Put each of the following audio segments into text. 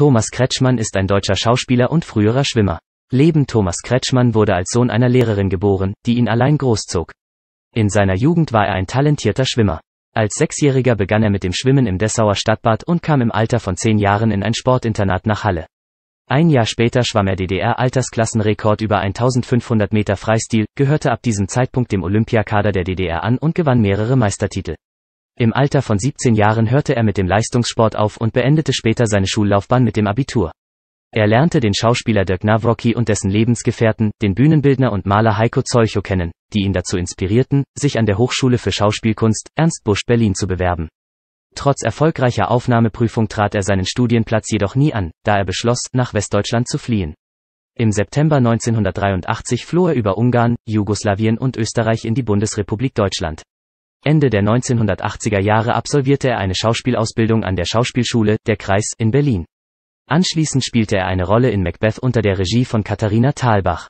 Thomas Kretschmann ist ein deutscher Schauspieler und früherer Schwimmer. Leben Thomas Kretschmann wurde als Sohn einer Lehrerin geboren, die ihn allein großzog. In seiner Jugend war er ein talentierter Schwimmer. Als Sechsjähriger begann er mit dem Schwimmen im Dessauer Stadtbad und kam im Alter von zehn Jahren in ein Sportinternat nach Halle. Ein Jahr später schwamm er DDR-Altersklassenrekord über 1500 Meter Freistil, gehörte ab diesem Zeitpunkt dem Olympiakader der DDR an und gewann mehrere Meistertitel. Im Alter von 17 Jahren hörte er mit dem Leistungssport auf und beendete später seine Schullaufbahn mit dem Abitur. Er lernte den Schauspieler Dirk Nawrocki und dessen Lebensgefährten, den Bühnenbildner und Maler Heiko Zolcho kennen, die ihn dazu inspirierten, sich an der Hochschule für Schauspielkunst Ernst Busch Berlin zu bewerben. Trotz erfolgreicher Aufnahmeprüfung trat er seinen Studienplatz jedoch nie an, da er beschloss, nach Westdeutschland zu fliehen. Im September 1983 floh er über Ungarn, Jugoslawien und Österreich in die Bundesrepublik Deutschland. Ende der 1980er Jahre absolvierte er eine Schauspielausbildung an der Schauspielschule Der Kreis in Berlin. Anschließend spielte er eine Rolle in Macbeth unter der Regie von Katharina Thalbach.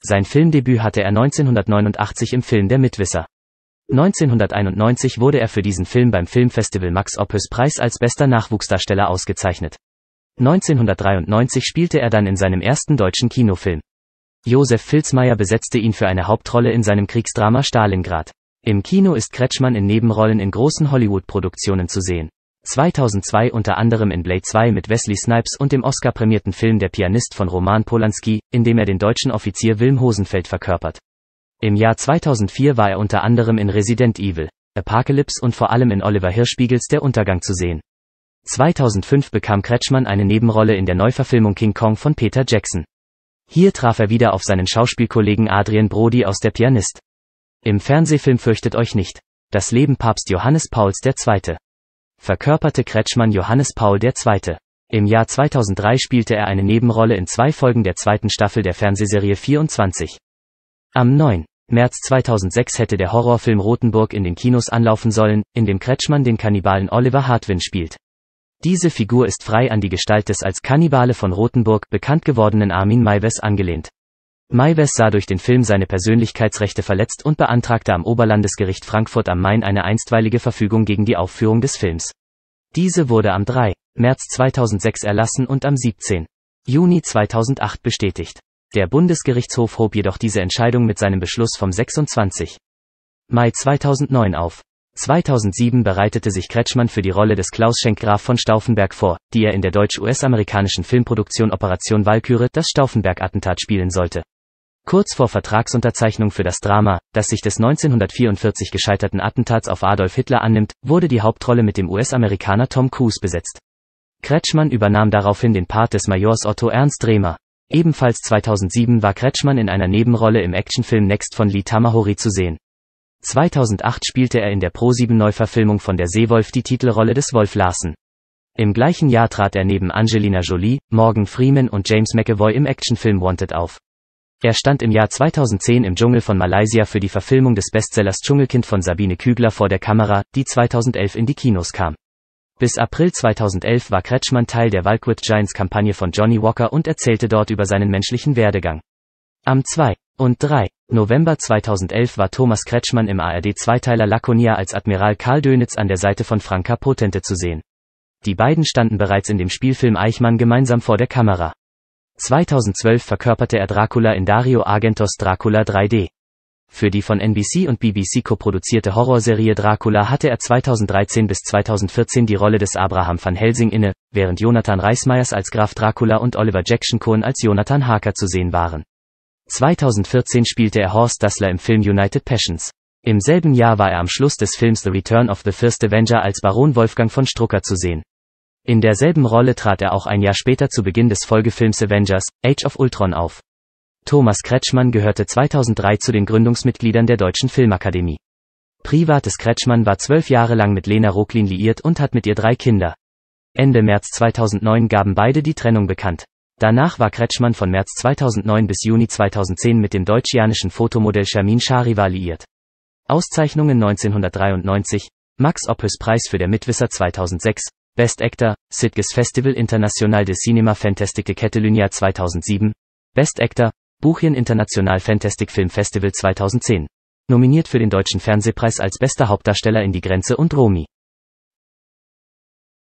Sein Filmdebüt hatte er 1989 im Film Der Mitwisser. 1991 wurde er für diesen Film beim Filmfestival Max Oppes Preis als bester Nachwuchsdarsteller ausgezeichnet. 1993 spielte er dann in seinem ersten deutschen Kinofilm. Josef Filzmeier besetzte ihn für eine Hauptrolle in seinem Kriegsdrama Stalingrad. Im Kino ist Kretschmann in Nebenrollen in großen Hollywood-Produktionen zu sehen. 2002 unter anderem in Blade 2 mit Wesley Snipes und dem Oscar-prämierten Film Der Pianist von Roman Polanski, in dem er den deutschen Offizier Wilm Hosenfeld verkörpert. Im Jahr 2004 war er unter anderem in Resident Evil, Apocalypse und vor allem in Oliver Hirschspiegels Der Untergang zu sehen. 2005 bekam Kretschmann eine Nebenrolle in der Neuverfilmung King Kong von Peter Jackson. Hier traf er wieder auf seinen Schauspielkollegen Adrian Brody aus Der Pianist. Im Fernsehfilm Fürchtet euch nicht. Das Leben Papst Johannes Pauls II. Verkörperte Kretschmann Johannes Paul II. Im Jahr 2003 spielte er eine Nebenrolle in zwei Folgen der zweiten Staffel der Fernsehserie 24. Am 9. März 2006 hätte der Horrorfilm Rotenburg in den Kinos anlaufen sollen, in dem Kretschmann den Kannibalen Oliver Hartwin spielt. Diese Figur ist frei an die Gestalt des als Kannibale von Rotenburg bekannt gewordenen Armin Maives angelehnt. Maives sah durch den Film seine Persönlichkeitsrechte verletzt und beantragte am Oberlandesgericht Frankfurt am Main eine einstweilige Verfügung gegen die Aufführung des Films. Diese wurde am 3. März 2006 erlassen und am 17. Juni 2008 bestätigt. Der Bundesgerichtshof hob jedoch diese Entscheidung mit seinem Beschluss vom 26. Mai 2009 auf. 2007 bereitete sich Kretschmann für die Rolle des Klaus Schenk Graf von Stauffenberg vor, die er in der deutsch-US-amerikanischen Filmproduktion Operation Walküre, das Stauffenberg-Attentat spielen sollte. Kurz vor Vertragsunterzeichnung für das Drama, das sich des 1944 gescheiterten Attentats auf Adolf Hitler annimmt, wurde die Hauptrolle mit dem US-Amerikaner Tom Cruise besetzt. Kretschmann übernahm daraufhin den Part des Majors Otto Ernst Drehmer. Ebenfalls 2007 war Kretschmann in einer Nebenrolle im Actionfilm Next von Lee Tamahori zu sehen. 2008 spielte er in der Pro-7-Neuverfilmung von der Seewolf die Titelrolle des Wolf Larsen. Im gleichen Jahr trat er neben Angelina Jolie, Morgan Freeman und James McAvoy im Actionfilm Wanted auf. Er stand im Jahr 2010 im Dschungel von Malaysia für die Verfilmung des Bestsellers Dschungelkind von Sabine Kügler vor der Kamera, die 2011 in die Kinos kam. Bis April 2011 war Kretschmann Teil der Walkwood Giants Kampagne von Johnny Walker und erzählte dort über seinen menschlichen Werdegang. Am 2. und 3. November 2011 war Thomas Kretschmann im ARD-Zweiteiler Laconia als Admiral Karl Dönitz an der Seite von Franka Potente zu sehen. Die beiden standen bereits in dem Spielfilm Eichmann gemeinsam vor der Kamera. 2012 verkörperte er Dracula in Dario Argentos Dracula 3D. Für die von NBC und BBC koproduzierte Horrorserie Dracula hatte er 2013 bis 2014 die Rolle des Abraham van Helsing inne, während Jonathan Reismeyers als Graf Dracula und Oliver Jackson Cohen als Jonathan Harker zu sehen waren. 2014 spielte er Horst Dassler im Film United Passions. Im selben Jahr war er am Schluss des Films The Return of the First Avenger als Baron Wolfgang von Strucker zu sehen. In derselben Rolle trat er auch ein Jahr später zu Beginn des Folgefilms Avengers, Age of Ultron auf. Thomas Kretschmann gehörte 2003 zu den Gründungsmitgliedern der Deutschen Filmakademie. Privates Kretschmann war zwölf Jahre lang mit Lena Roklin liiert und hat mit ihr drei Kinder. Ende März 2009 gaben beide die Trennung bekannt. Danach war Kretschmann von März 2009 bis Juni 2010 mit dem deutsch-janischen Fotomodell Shermin Shariwa liiert. Auszeichnungen 1993, Max Oppes Preis für der Mitwisser 2006, Best Actor, Sitges Festival International de Cinema Fantastic de Catalunya 2007. Best Actor, Buchien International Fantastic Film Festival 2010. Nominiert für den Deutschen Fernsehpreis als bester Hauptdarsteller in Die Grenze und Romy.